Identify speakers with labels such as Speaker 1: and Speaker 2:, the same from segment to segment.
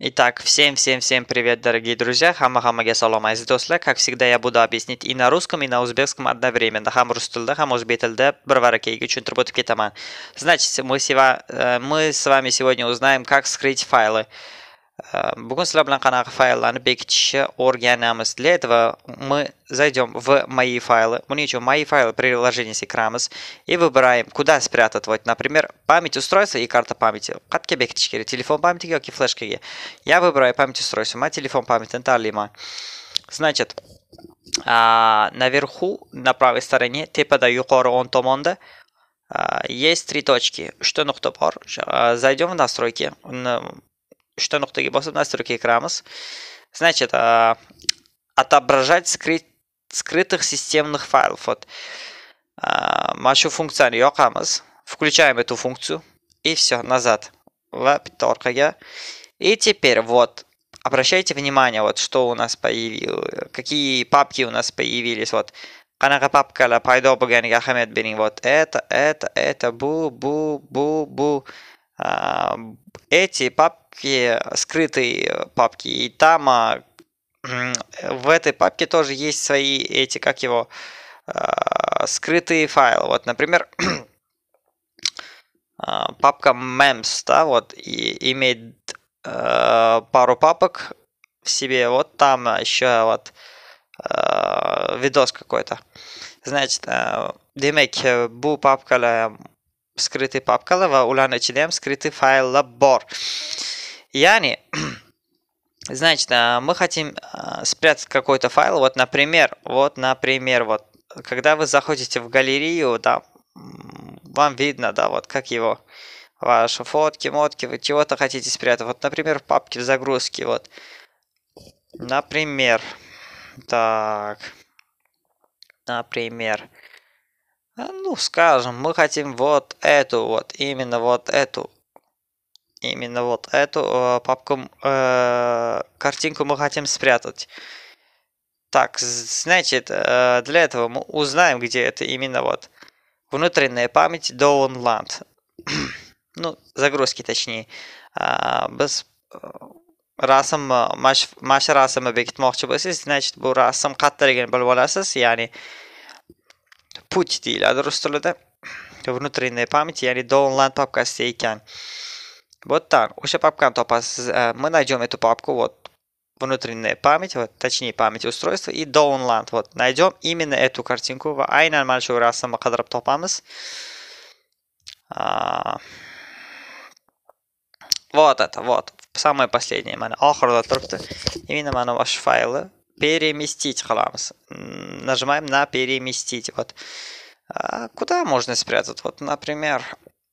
Speaker 1: Итак, всем-всем-всем привет, дорогие друзья, хама-хамага салом из достлар. Как всегда, я буду объяснить и на русском, и на узбекском одновременно. Хам рус тилда, хам узбек и барваракейга, чунтрботов кетаман. Значит, мы, сева, э, мы с вами сегодня узнаем, как скрыть файлы bugun sizlar bilan qanaqa fayllarni bekitishni o'rganamiz для этого мы зайдем в мои файлы buning uchun мои файлы приложение секрамиз и выбираем куда спрятать вот, например память устройства и карта памяти qayerga bekitish телефон памяти какие флешки. я выбираю память устройства man telefon памятini tanlayman значит а, наверху на правой стороне ты подаю кору он томонда, есть три точки Что nuqta bor а, зайдем в настройки uchta nuqtaga bosib настройкаga kiramiz значит а, отображать скрыть скрытых системных файлов вот mana shu funksiyani yoqamiz включаем эту функцию и все назад в bitta orqaga и теперь вот обращайте внимание вот что у нас появилось какие папки у нас появились вот qanaqa papkalar paydo bo'lganiga ahamiyat bering вот это это это бу бу бу бу эти папки, скрытые папки, и там в этой папке тоже есть свои эти, как его, а, скрытые файлы. Вот, например, а, папка memes да, вот, и имеет а, пару папок в себе. Вот там еще вот видос какой-то. Значит, demek bu papkalar skritый папка va ularni ichida скрытый файл лабор яни значит а, мы хотим а, спрятать какой-то файл вот например вот например вот когда вы заходите в галерею да вам видно да вот как его ваши фотки мотки вы чего-то хотите спрятать вот например в папке в загрузке вот например так например а, ну, скажем, мы хотим вот эту, вот именно вот эту, именно вот эту э, папку, э, картинку мы хотим спрятать. Так, значит, э, для этого мы узнаем, где это именно вот. Внутренняя память Downland. ну, загрузки точнее. А, э, без расм mash rasm объект махчы значит, bu rasm qattaligan bilib olasiz, ya'ni put değil. Daha doğrusu da vnútorne pamäti, yani downline папка steyken. Вот там, уже папка топа, мы найдем эту папку, вот, внутренняя память, вот, точнее память устройства и download. Вот, найдем именно эту картинку. Aynen mana shu rasmni qidirib topamiz. Вот это, вот. Самое последнее. Mana oxirida Именно mana ваши файлы переместить халамс. Нажимаем на переместить. Вот. А куда можно спрятать? Вот, например,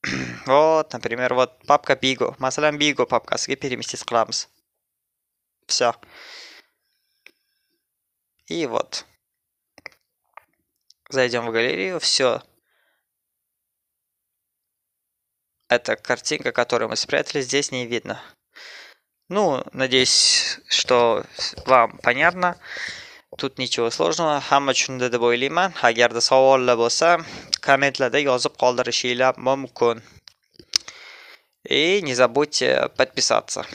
Speaker 1: вот, например, вот папка Бигу. Масалям Бигу папка. Сги переместить халамс. Все. И вот. Зайдем в галерею. Все. Эта картинка, которую мы спрятали, здесь не видно. Ну, надеюсь, что вам понятно. Тут ничего сложного. Хамма чунда дебо илима. Агарда саволла боса. Комментла да язып қолдар шейла И не забудьте подписаться.